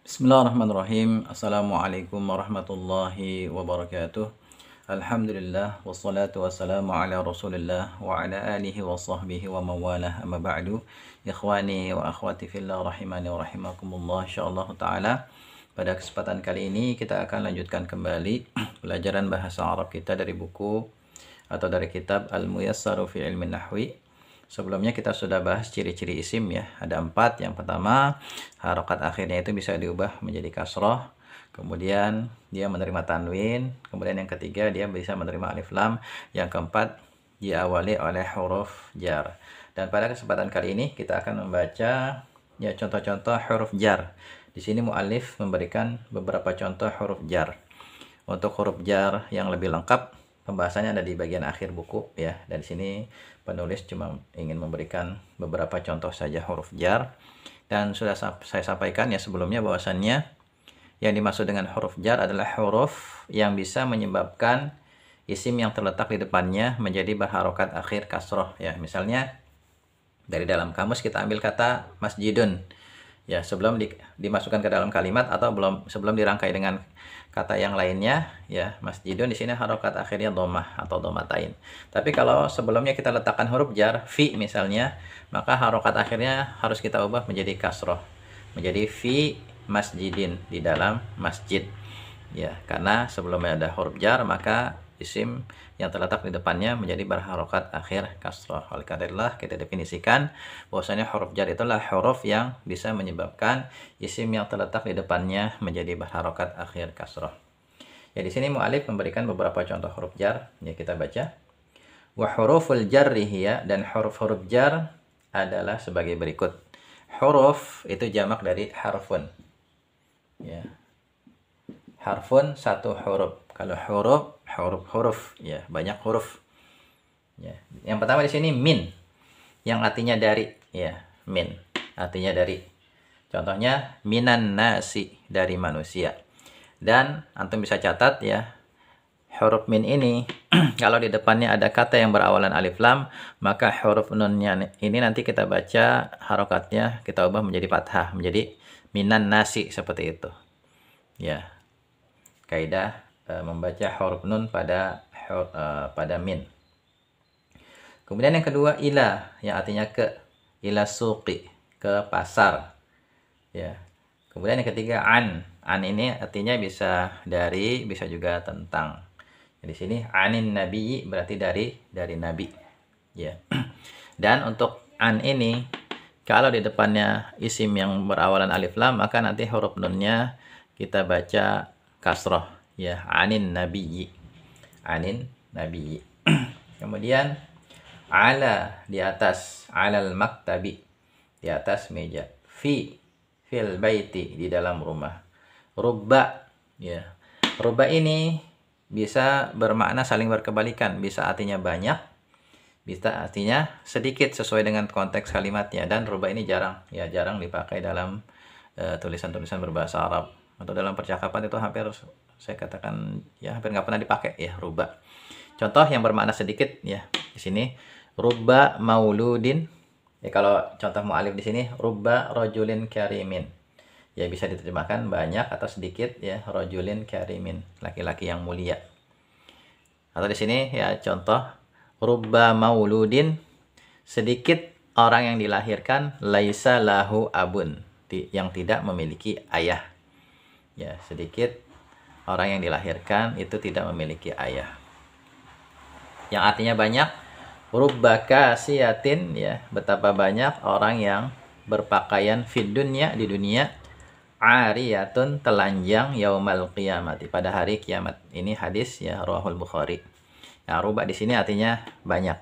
Bismillahirrahmanirrahim. Assalamualaikum warahmatullahi wabarakatuh. Alhamdulillah wassalatu wassalamu ala Rasulillah wa ala alihi wa sahbihi wa mawalah amma ba'du. Ikhwani wa akhwati fillah rahimani wa rahimakumullah insyaallah taala. Pada kesempatan kali ini kita akan lanjutkan kembali pelajaran bahasa Arab kita dari buku atau dari kitab Al-Muyassaru fi Ilmin Nahwi Sebelumnya kita sudah bahas ciri-ciri isim ya. Ada empat. Yang pertama, harokat akhirnya itu bisa diubah menjadi kasroh. Kemudian dia menerima tanwin. Kemudian yang ketiga dia bisa menerima alif lam. Yang keempat diawali oleh huruf jar. Dan pada kesempatan kali ini kita akan membaca ya contoh-contoh huruf jar. Di sini mualif memberikan beberapa contoh huruf jar. Untuk huruf jar yang lebih lengkap pembahasannya ada di bagian akhir buku ya. Dan sini penulis cuma ingin memberikan beberapa contoh saja huruf jar. Dan sudah saya sampaikan ya sebelumnya bahwasannya yang dimaksud dengan huruf jar adalah huruf yang bisa menyebabkan isim yang terletak di depannya menjadi berharokat akhir kasroh ya. Misalnya dari dalam kamus kita ambil kata masjidun ya sebelum di, dimasukkan ke dalam kalimat atau belum sebelum dirangkai dengan kata yang lainnya ya masjidun di sini harokat akhirnya domah atau domatain tapi kalau sebelumnya kita letakkan huruf jar fi misalnya maka harokat akhirnya harus kita ubah menjadi kasroh menjadi fi masjidin di dalam masjid ya karena sebelumnya ada huruf jar maka isim yang terletak di depannya menjadi berharokat akhir kasroh. Oleh karena kita definisikan bahwasanya huruf jar itulah huruf yang bisa menyebabkan isim yang terletak di depannya menjadi berharokat akhir kasroh. Ya di sini mu'alif memberikan beberapa contoh huruf jar. Ya kita baca. Wa huruful jarrihiya dan huruf-huruf jar adalah sebagai berikut. Huruf itu jamak dari harfun. Ya. Harfun satu huruf. Kalau huruf huruf-huruf ya banyak huruf ya yang pertama di sini min yang artinya dari ya min artinya dari contohnya minan nasi dari manusia dan antum bisa catat ya huruf min ini kalau di depannya ada kata yang berawalan alif lam maka huruf nunnya ini nanti kita baca harokatnya kita ubah menjadi fathah menjadi minan nasi seperti itu ya kaidah Eh, membaca huruf nun pada huruf, uh, eh, pada min. Kemudian yang kedua ila yang artinya ke ila suqi ke pasar. Ya. Kemudian yang ketiga an. An ini artinya bisa dari bisa juga tentang. Di sini anin nabi berarti dari dari nabi. Ya. Dan untuk an ini kalau di depannya isim yang berawalan alif lam maka nanti huruf nunnya kita baca kasroh ya anin nabiyyi anin nabiyyi kemudian ala di atas alal maktabi di atas meja fi fil baiti di dalam rumah rubba ya rubba ini bisa bermakna saling berkebalikan bisa artinya banyak bisa artinya sedikit sesuai dengan konteks kalimatnya dan rubba ini jarang ya jarang dipakai dalam eh, tulisan-tulisan uh, berbahasa Arab atau dalam percakapan itu hampir saya katakan ya hampir nggak pernah dipakai ya ruba. Contoh yang bermakna sedikit ya di sini ruba mauludin. Ya kalau contoh mualif di sini ruba rojulin karimin. Ya bisa diterjemahkan banyak atau sedikit ya rojulin karimin laki-laki yang mulia. Atau di sini ya contoh ruba mauludin sedikit orang yang dilahirkan laisa lahu abun yang tidak memiliki ayah. Ya sedikit orang yang dilahirkan itu tidak memiliki ayah. Yang artinya banyak rubbaka siyatin ya, betapa banyak orang yang berpakaian fid dunya di dunia ariyatun telanjang yaumal qiyamati pada hari kiamat. Ini hadis ya Ruahul Bukhari. Nah, rubah di sini artinya banyak.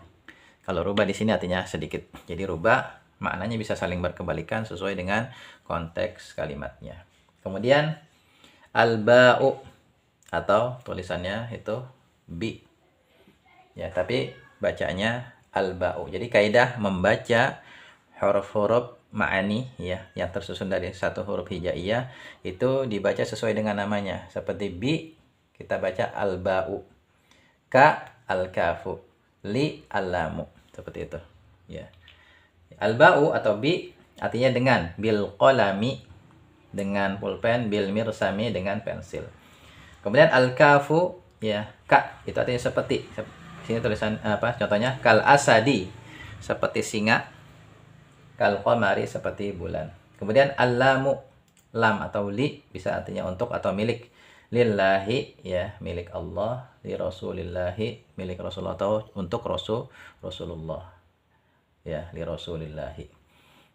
Kalau rubah di sini artinya sedikit. Jadi rubah maknanya bisa saling berkebalikan sesuai dengan konteks kalimatnya. Kemudian al-ba'u atau tulisannya itu B. ya tapi bacanya al-ba'u jadi kaidah membaca huruf-huruf ma'ani ya yang tersusun dari satu huruf hijaiyah itu dibaca sesuai dengan namanya seperti B kita baca al-ba'u ka al-kafu li al alamu seperti itu ya al-ba'u atau bi artinya dengan bil qalami dengan pulpen bil mirsami dengan pensil kemudian al kafu ya kak itu artinya seperti sini tulisan apa contohnya kal asadi seperti singa kal qamari seperti bulan kemudian al al-lamu lam atau li bisa artinya untuk atau milik lillahi ya milik Allah li rasulillahi milik Rasulullah atau untuk Rasul Rasulullah ya li rasulillahi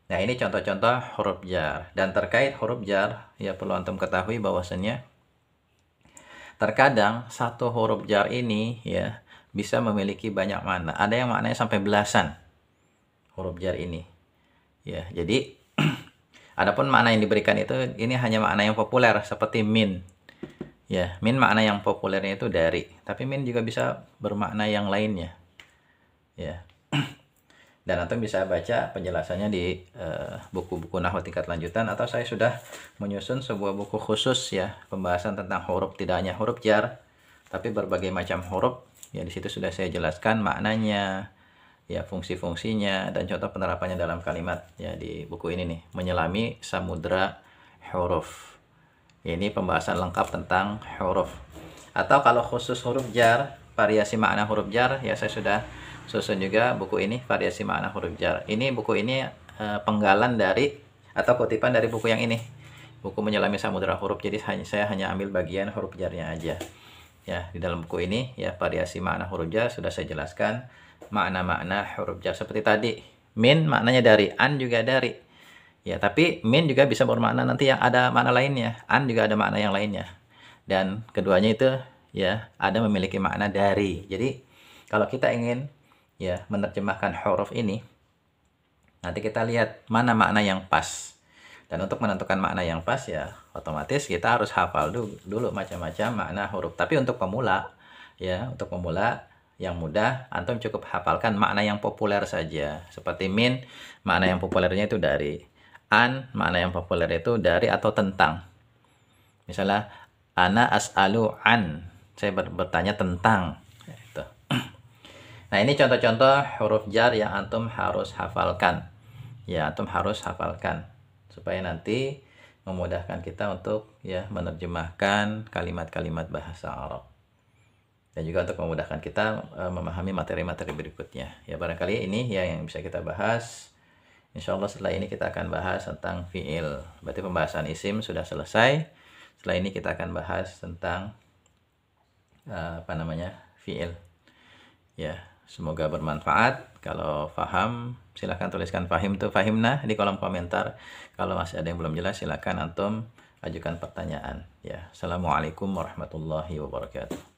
nah ini contoh-contoh huruf jar dan terkait huruf jar ya perlu antum ketahui bahwasannya Terkadang satu huruf jar ini ya bisa memiliki banyak makna. Ada yang maknanya sampai belasan huruf jar ini. Ya, jadi adapun makna yang diberikan itu ini hanya makna yang populer seperti min. Ya, min makna yang populernya itu dari, tapi min juga bisa bermakna yang lainnya. Ya dan atau bisa baca penjelasannya di eh, buku-buku uh, nahwu tingkat lanjutan atau saya sudah menyusun sebuah buku khusus ya pembahasan tentang huruf tidak hanya huruf jar tapi berbagai macam huruf ya di situ sudah saya jelaskan maknanya ya fungsi-fungsinya dan contoh penerapannya dalam kalimat ya di buku ini nih menyelami samudra huruf ini pembahasan lengkap tentang huruf atau kalau khusus huruf jar variasi makna huruf jar ya saya sudah susun juga buku ini variasi makna huruf jar ini buku ini e, penggalan dari atau kutipan dari buku yang ini buku menyelami samudera huruf jadi hanya saya hanya ambil bagian huruf jarnya aja ya di dalam buku ini ya variasi makna huruf jar sudah saya jelaskan makna-makna huruf jar seperti tadi min maknanya dari an juga dari ya tapi min juga bisa bermakna nanti yang ada makna lainnya an juga ada makna yang lainnya dan keduanya itu ya ada memiliki makna dari jadi kalau kita ingin ya menerjemahkan huruf ini nanti kita lihat mana makna yang pas dan untuk menentukan makna yang pas ya otomatis kita harus hafal dulu, dulu macam-macam makna huruf tapi untuk pemula ya untuk pemula yang mudah antum cukup hafalkan makna yang populer saja seperti min makna yang populernya itu dari an makna yang populer itu dari atau tentang misalnya ana as'alu an saya bertanya tentang Nah, ini contoh-contoh huruf jar yang antum harus hafalkan. Ya, antum harus hafalkan supaya nanti memudahkan kita untuk ya menerjemahkan kalimat-kalimat bahasa Arab dan juga untuk memudahkan kita uh, memahami materi-materi berikutnya. Ya barangkali ini ya yang bisa kita bahas. Insya Allah setelah ini kita akan bahas tentang fiil. Berarti pembahasan isim sudah selesai. Setelah ini kita akan bahas tentang uh, apa namanya fiil. Ya. Semoga bermanfaat. Kalau faham, silahkan tuliskan fahim tuh fahimna di kolom komentar. Kalau masih ada yang belum jelas, silahkan antum ajukan pertanyaan. Ya, assalamualaikum warahmatullahi wabarakatuh.